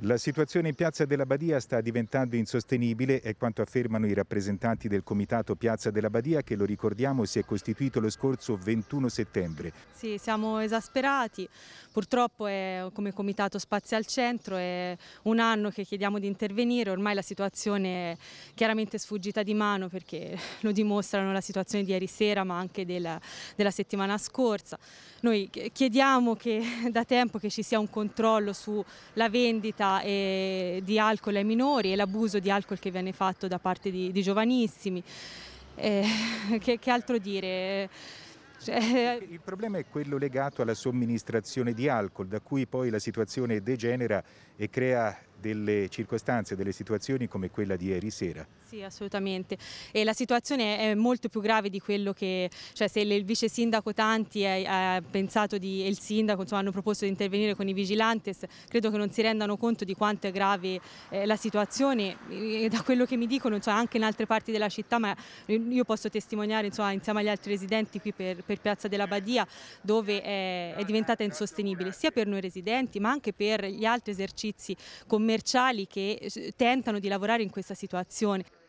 La situazione in Piazza della Badia sta diventando insostenibile, è quanto affermano i rappresentanti del Comitato Piazza della Badia che, lo ricordiamo, si è costituito lo scorso 21 settembre. Sì, siamo esasperati. Purtroppo è, come Comitato Spazi al Centro è un anno che chiediamo di intervenire, ormai la situazione è chiaramente sfuggita di mano perché lo dimostrano la situazione di ieri sera ma anche della, della settimana scorsa. Noi chiediamo che da tempo che ci sia un controllo sulla vendita vendita eh, di alcol ai minori e l'abuso di alcol che viene fatto da parte di, di giovanissimi. Eh, che, che, altro dire? Cioè... Il problema è quello legato alla somministrazione di alcol, da cui poi la situazione degenera e crea delle circostanze, delle situazioni come quella di ieri sera. Sì, assolutamente. E la situazione è molto più grave di quello che, cioè se il vice sindaco Tanti eh, ha pensato di, e il sindaco insomma, hanno proposto di intervenire con i vigilantes, credo che non si rendano conto di quanto è grave eh, la situazione. E da quello che mi dicono, insomma, anche in altre parti della città, ma io posso testimoniare insomma, insieme agli altri residenti qui per, per Piazza della Badia, dove è, è diventata insostenibile sia per noi residenti ma anche per gli altri esercizi commerciali commerciali che tentano di lavorare in questa situazione.